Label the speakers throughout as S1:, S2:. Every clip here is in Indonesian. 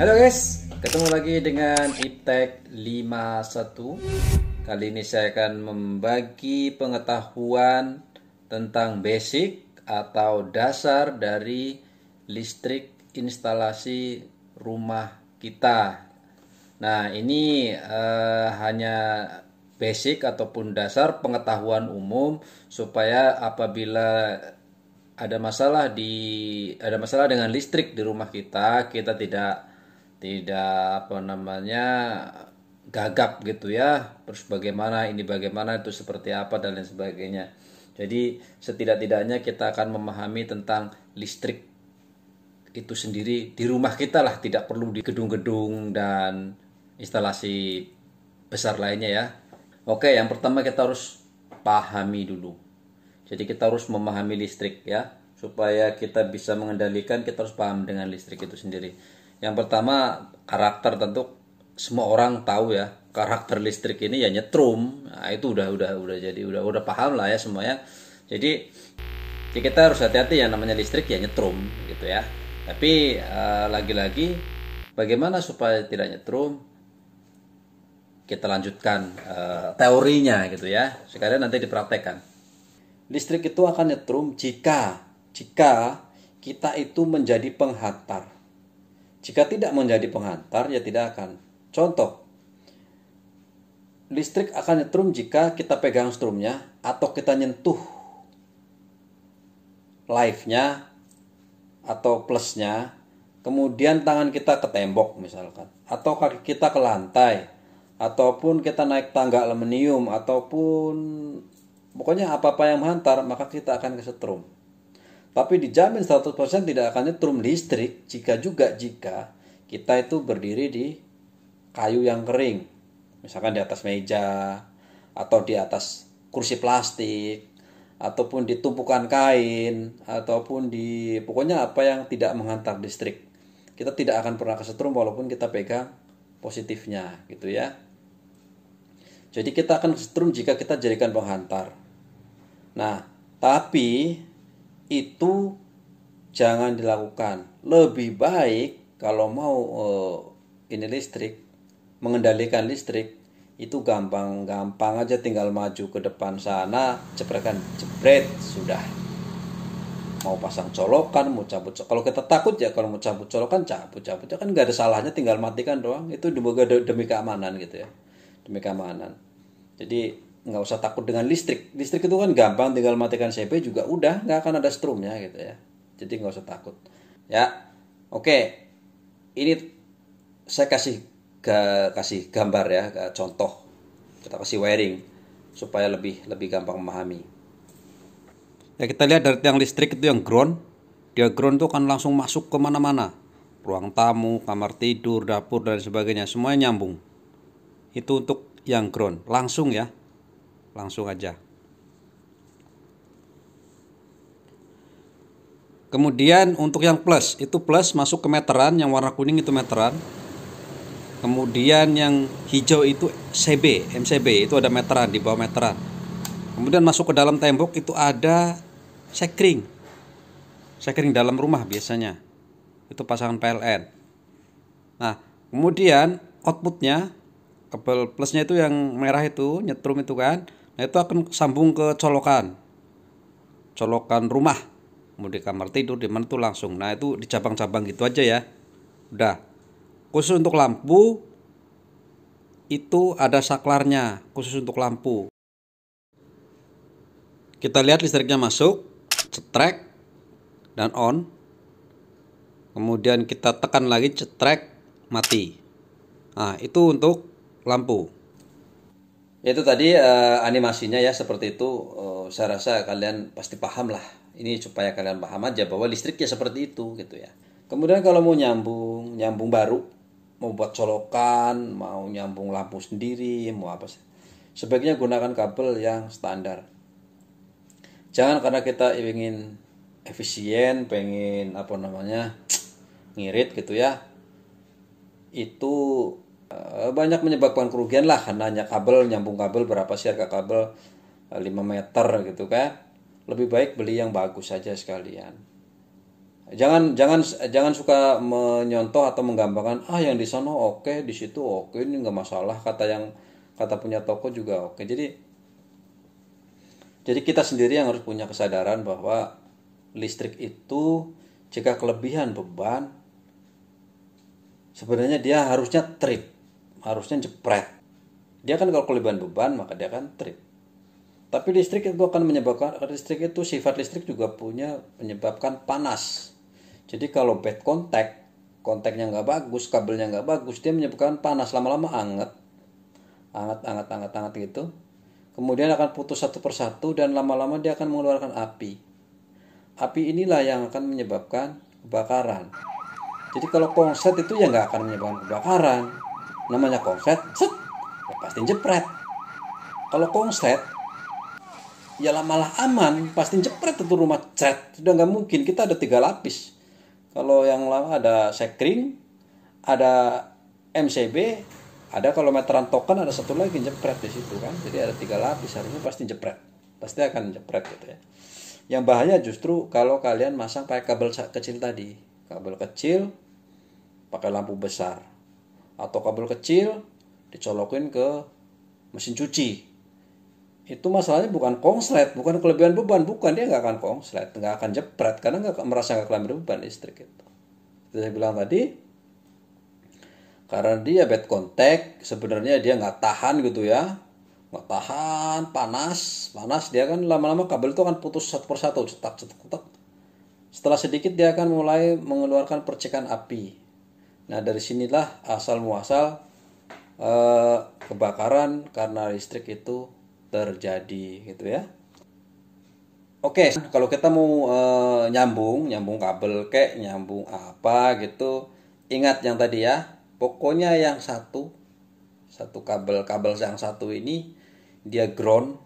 S1: Halo guys, ketemu lagi dengan Iptek 51 Kali ini saya akan membagi pengetahuan tentang basic atau dasar dari listrik instalasi rumah kita Nah ini eh, hanya basic ataupun dasar pengetahuan umum supaya apabila ada masalah di ada masalah dengan listrik di rumah kita kita tidak tidak apa namanya gagap gitu ya terus bagaimana ini bagaimana itu seperti apa dan lain sebagainya jadi setidak-tidaknya kita akan memahami tentang listrik itu sendiri di rumah kita lah tidak perlu di gedung-gedung dan instalasi besar lainnya ya oke yang pertama kita harus pahami dulu jadi kita harus memahami listrik ya supaya kita bisa mengendalikan kita harus paham dengan listrik itu sendiri yang pertama karakter tentu semua orang tahu ya karakter listrik ini ya nyetrum. Nah, itu udah udah udah jadi udah udah paham lah ya semuanya. Jadi ya kita harus hati-hati ya namanya listrik ya nyetrum gitu ya. Tapi eh, lagi-lagi uh, bagaimana supaya tidak nyetrum? Kita lanjutkan uh, teorinya gitu ya. Sekalian nanti dipraktekkan. Listrik itu akan nyetrum jika jika kita itu menjadi penghantar jika tidak menjadi penghantar, ya tidak akan. Contoh, listrik akan nyetrum jika kita pegang strumnya atau kita nyentuh live-nya atau plusnya, kemudian tangan kita ke tembok misalkan, atau kaki kita ke lantai, ataupun kita naik tangga aluminium, ataupun pokoknya apa-apa yang menghantar, maka kita akan kesetrum. Tapi dijamin 100% tidak akan nyetrum listrik jika juga jika kita itu berdiri di kayu yang kering. Misalkan di atas meja atau di atas kursi plastik ataupun di tumpukan kain ataupun di pokoknya apa yang tidak menghantar listrik. Kita tidak akan pernah kesetrum walaupun kita pegang positifnya gitu ya. Jadi kita akan kesetrum jika kita jadikan penghantar. Nah, tapi itu jangan dilakukan. Lebih baik kalau mau uh, ini listrik mengendalikan listrik itu gampang-gampang aja tinggal maju ke depan sana jeprekan jebret sudah mau pasang colokan mau cabut kalau kita takut ya kalau mau cabut colokan cabut cabut ya kan nggak ada salahnya tinggal matikan doang itu demi keamanan gitu ya demi keamanan jadi nggak usah takut dengan listrik listrik itu kan gampang tinggal matikan CP juga udah nggak akan ada strumnya gitu ya jadi nggak usah takut ya oke ini saya kasih ga, kasih gambar ya ga, contoh kita kasih wiring supaya lebih lebih gampang memahami ya kita lihat dari tiang listrik itu yang ground dia ground itu kan langsung masuk kemana-mana ruang tamu kamar tidur dapur dan sebagainya semuanya nyambung itu untuk yang ground langsung ya langsung aja. Kemudian untuk yang plus, itu plus masuk ke meteran, yang warna kuning itu meteran. Kemudian yang hijau itu CB, MCB, itu ada meteran, di bawah meteran. Kemudian masuk ke dalam tembok itu ada sekring. Sekring dalam rumah biasanya. Itu pasangan PLN. Nah, kemudian outputnya kabel plusnya itu yang merah itu nyetrum itu kan itu akan sambung ke colokan colokan rumah mau di kamar tidur di mana tuh langsung nah itu di cabang-cabang gitu aja ya udah khusus untuk lampu itu ada saklarnya khusus untuk lampu kita lihat listriknya masuk cetrek dan on kemudian kita tekan lagi cetrek mati nah itu untuk lampu itu tadi uh, animasinya ya seperti itu. Uh, saya rasa kalian pasti paham lah. Ini supaya kalian paham aja bahwa listriknya seperti itu gitu ya. Kemudian kalau mau nyambung, nyambung baru, mau buat colokan, mau nyambung lampu sendiri, mau apa sih? Sebaiknya gunakan kabel yang standar. Jangan karena kita ingin efisien, pengen apa namanya ngirit gitu ya. Itu Eh, banyak menyebabkan kerugian lah karena hanya kabel nyambung kabel berapa sih harga kabel 5 eh, meter gitu kan lebih baik beli yang bagus saja sekalian jangan jangan jangan suka menyontoh atau menggambarkan ah yang di sana oke okay, di situ oke ini nggak masalah kata yang kata punya toko juga oke jadi jadi kita sendiri yang harus punya kesadaran bahwa listrik itu jika kelebihan beban sebenarnya dia harusnya trip harusnya jepret. Dia kan kalau kelebihan beban maka dia akan trip. Tapi listrik itu akan menyebabkan listrik itu sifat listrik juga punya menyebabkan panas. Jadi kalau bad contact, kontaknya nggak bagus, kabelnya nggak bagus, dia menyebabkan panas lama-lama anget, anget, anget, anget, anget gitu. Kemudian akan putus satu persatu dan lama-lama dia akan mengeluarkan api. Api inilah yang akan menyebabkan kebakaran. Jadi kalau konset itu ya nggak akan menyebabkan kebakaran, namanya konslet set ya pasti jepret kalau konslet ya malah aman pasti jepret itu rumah cat. sudah nggak mungkin kita ada tiga lapis kalau yang lama ada sekring ada MCB ada kalau meteran token ada satu lagi jepret di situ kan jadi ada tiga lapis harusnya pasti jepret pasti akan jepret gitu ya yang bahaya justru kalau kalian masang pakai kabel kecil tadi kabel kecil pakai lampu besar atau kabel kecil dicolokin ke mesin cuci itu masalahnya bukan kongslet, bukan kelebihan beban, bukan dia nggak akan kongslet, nggak akan jepret karena nggak merasa nggak kelebihan beban listrik itu. saya bilang tadi, karena dia bad contact, sebenarnya dia nggak tahan gitu ya, nggak tahan panas, panas dia kan lama-lama kabel itu akan putus satu persatu, cetak cetak cetak. Setelah sedikit dia akan mulai mengeluarkan percikan api. Nah, dari sinilah asal muasal eh, kebakaran karena listrik itu terjadi gitu ya. Oke, kalau kita mau eh, nyambung, nyambung kabel kek, nyambung apa gitu, ingat yang tadi ya. Pokoknya yang satu satu kabel kabel yang satu ini dia ground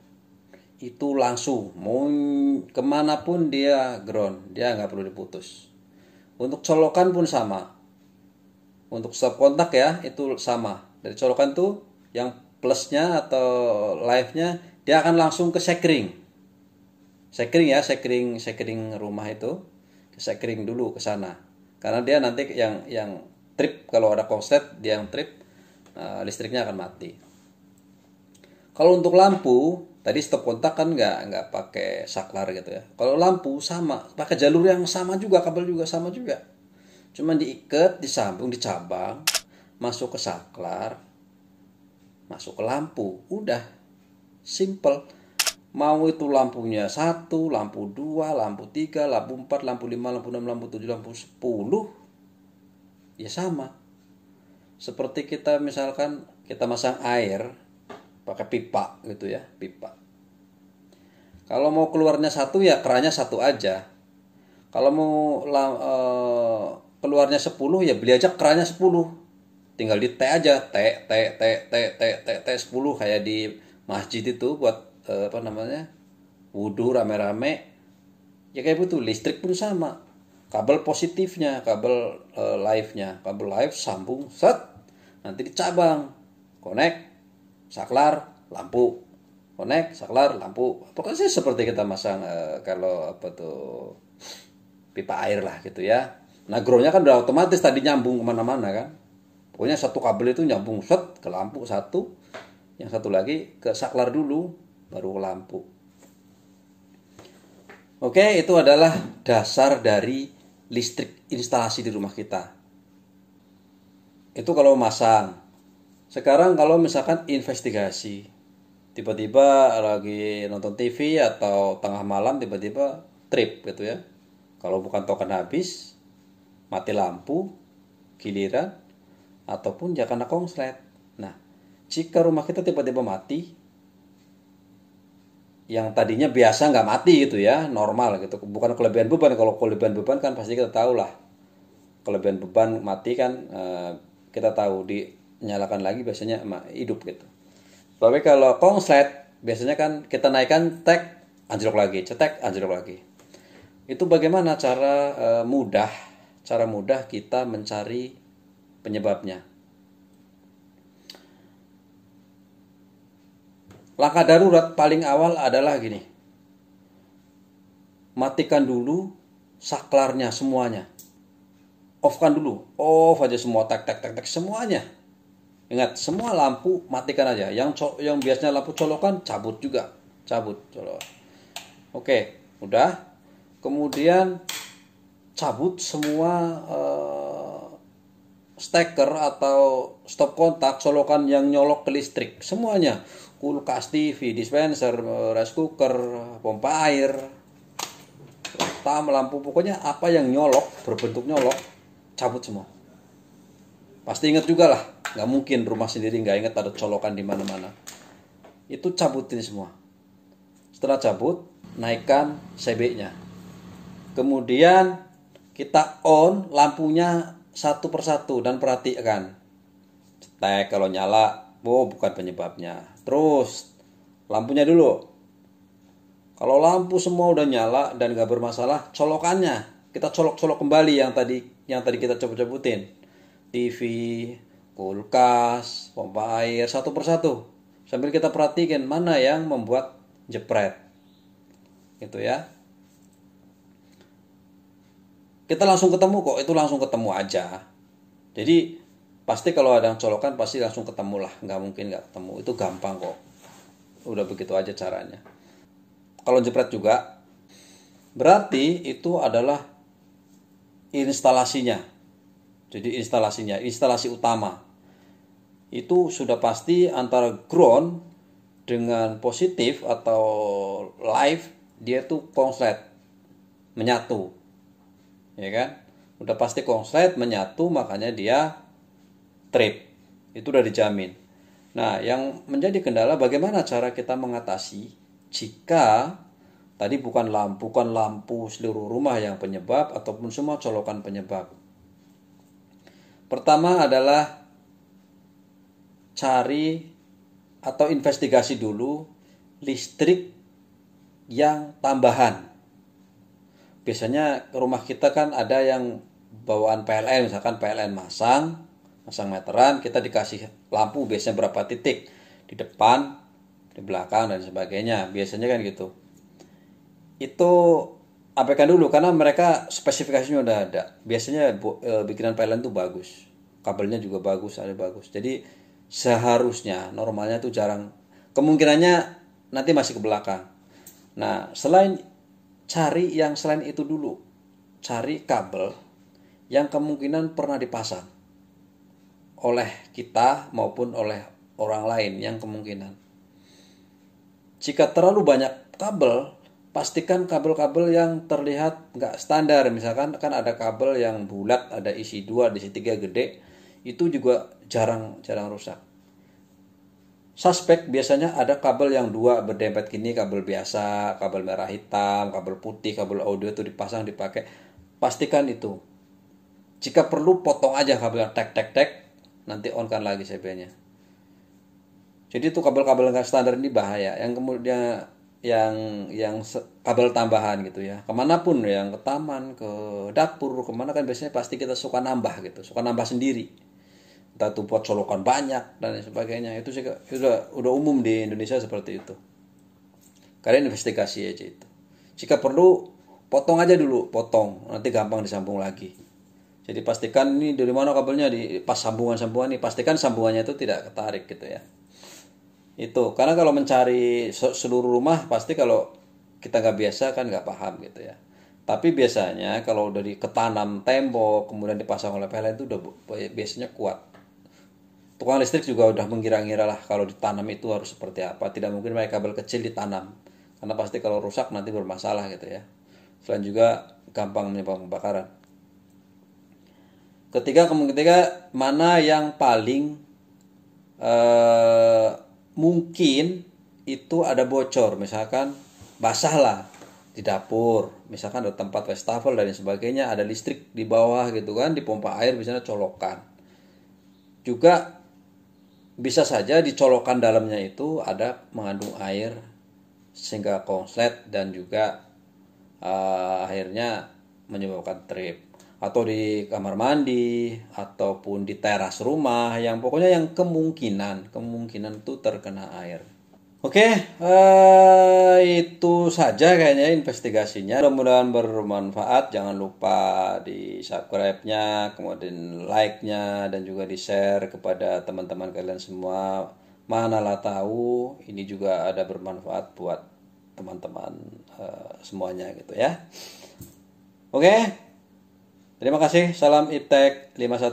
S1: itu langsung mau kemanapun dia ground dia nggak perlu diputus untuk colokan pun sama untuk stop kontak ya itu sama. Dari colokan tuh yang plusnya atau live-nya dia akan langsung ke sekring. Sekring ya, sekring sekring rumah itu. ke Sekring dulu ke sana. Karena dia nanti yang yang trip kalau ada konslet dia yang trip uh, listriknya akan mati. Kalau untuk lampu, tadi stop kontak kan nggak nggak pakai saklar gitu ya. Kalau lampu sama, pakai jalur yang sama juga, kabel juga sama juga cuma diikat, disambung, dicabang, masuk ke saklar, masuk ke lampu, udah simple. Mau itu lampunya satu, lampu dua, lampu tiga, lampu empat, lampu lima, lampu enam, lampu tujuh, lampu sepuluh, ya sama. Seperti kita misalkan kita masang air pakai pipa gitu ya, pipa. Kalau mau keluarnya satu ya kerannya satu aja. Kalau mau eh, keluarnya 10 ya beli aja kerannya 10 tinggal di T aja T T T T T T T 10 kayak di masjid itu buat eh, apa namanya wudhu rame-rame ya kayak begitu listrik pun sama kabel positifnya kabel eh, live nya kabel live sambung set nanti di cabang connect saklar lampu connect saklar lampu pokoknya seperti kita masang eh, kalau apa tuh pipa air lah gitu ya Nah grownya kan udah otomatis tadi nyambung kemana-mana kan. Pokoknya satu kabel itu nyambung set ke lampu satu, yang satu lagi ke saklar dulu, baru ke lampu. Oke, itu adalah dasar dari listrik instalasi di rumah kita. Itu kalau masang. Sekarang kalau misalkan investigasi, tiba-tiba lagi nonton TV atau tengah malam tiba-tiba trip gitu ya. Kalau bukan token habis, mati lampu, giliran, ataupun kena kongslet. Nah, jika rumah kita tiba-tiba mati, yang tadinya biasa nggak mati gitu ya, normal gitu. Bukan kelebihan beban. Kalau kelebihan beban kan pasti kita tahu lah. Kelebihan beban mati kan eh, kita tahu dinyalakan lagi biasanya hidup gitu. Tapi kalau kongslet biasanya kan kita naikkan tek anjlok lagi, cetek anjlok lagi. Itu bagaimana cara eh, mudah cara mudah kita mencari penyebabnya. Langkah darurat paling awal adalah gini. Matikan dulu saklarnya semuanya. Off-kan dulu. Off aja semua tak tak tak tak semuanya. Ingat, semua lampu matikan aja. Yang yang biasanya lampu colokan cabut juga. Cabut colok. Oke, udah. Kemudian cabut semua uh, steker atau stop kontak colokan yang nyolok ke listrik semuanya kulkas TV dispenser eh, rice cooker pompa air tam lampu pokoknya apa yang nyolok berbentuk nyolok cabut semua pasti ingat juga lah nggak mungkin rumah sendiri nggak ingat ada colokan di mana-mana itu cabutin semua setelah cabut naikkan CB nya kemudian kita on lampunya satu persatu dan perhatikan cetek kalau nyala oh bukan penyebabnya terus lampunya dulu kalau lampu semua udah nyala dan gak bermasalah colokannya kita colok-colok kembali yang tadi yang tadi kita cabut-cabutin TV kulkas pompa air satu persatu sambil kita perhatikan mana yang membuat jepret gitu ya kita langsung ketemu kok itu langsung ketemu aja jadi pasti kalau ada yang colokan pasti langsung ketemu lah nggak mungkin nggak ketemu itu gampang kok udah begitu aja caranya kalau jepret juga berarti itu adalah instalasinya jadi instalasinya instalasi utama itu sudah pasti antara ground dengan positif atau live dia itu konslet menyatu ya kan udah pasti konslet menyatu makanya dia trip itu udah dijamin nah yang menjadi kendala bagaimana cara kita mengatasi jika tadi bukan lampu bukan lampu seluruh rumah yang penyebab ataupun semua colokan penyebab pertama adalah cari atau investigasi dulu listrik yang tambahan biasanya ke rumah kita kan ada yang bawaan PLN misalkan PLN masang masang meteran kita dikasih lampu biasanya berapa titik di depan di belakang dan sebagainya biasanya kan gitu itu apakan dulu karena mereka spesifikasinya udah ada biasanya e, bikinan PLN tuh bagus kabelnya juga bagus ada bagus jadi seharusnya normalnya tuh jarang kemungkinannya nanti masih ke belakang nah selain cari yang selain itu dulu. Cari kabel yang kemungkinan pernah dipasang oleh kita maupun oleh orang lain yang kemungkinan. Jika terlalu banyak kabel, pastikan kabel-kabel yang terlihat nggak standar. Misalkan kan ada kabel yang bulat, ada isi dua, ada isi tiga gede, itu juga jarang jarang rusak Suspek biasanya ada kabel yang dua berdempet gini, kabel biasa, kabel merah hitam, kabel putih, kabel audio itu dipasang dipakai. Pastikan itu. Jika perlu potong aja kabelnya tek tek tek, nanti on kan lagi CB-nya. Jadi itu kabel-kabel yang standar ini bahaya. Yang kemudian yang yang kabel tambahan gitu ya kemanapun yang ke taman ke dapur kemana kan biasanya pasti kita suka nambah gitu suka nambah sendiri entah tuh buat colokan banyak dan sebagainya itu juga sudah udah umum di Indonesia seperti itu kalian investigasi aja itu jika perlu potong aja dulu potong nanti gampang disambung lagi jadi pastikan ini dari mana kabelnya di pas sambungan-sambungan ini pastikan sambungannya itu tidak ketarik gitu ya itu karena kalau mencari seluruh rumah pasti kalau kita nggak biasa kan nggak paham gitu ya tapi biasanya kalau udah ketanam tembok kemudian dipasang oleh PLN itu udah biasanya kuat tukang listrik juga udah mengira-ngira lah kalau ditanam itu harus seperti apa tidak mungkin pakai kabel kecil ditanam karena pasti kalau rusak nanti bermasalah gitu ya selain juga gampang menyebabkan pembakaran. ketiga ketiga mana yang paling eh, mungkin itu ada bocor misalkan basah lah di dapur misalkan ada tempat wastafel dan sebagainya ada listrik di bawah gitu kan di pompa air misalnya colokan juga bisa saja dicolokkan dalamnya itu ada mengandung air sehingga konslet dan juga uh, akhirnya menyebabkan trip atau di kamar mandi ataupun di teras rumah yang pokoknya yang kemungkinan kemungkinan itu terkena air Oke, uh, itu saja kayaknya investigasinya. Mudah-mudahan bermanfaat. Jangan lupa di subscribe-nya, kemudian like-nya, dan juga di-share kepada teman-teman kalian semua. Manalah tahu, ini juga ada bermanfaat buat teman-teman uh, semuanya gitu ya. Oke, terima kasih. Salam Iptek 51.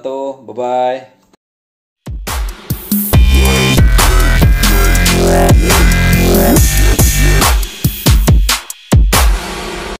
S1: Bye-bye.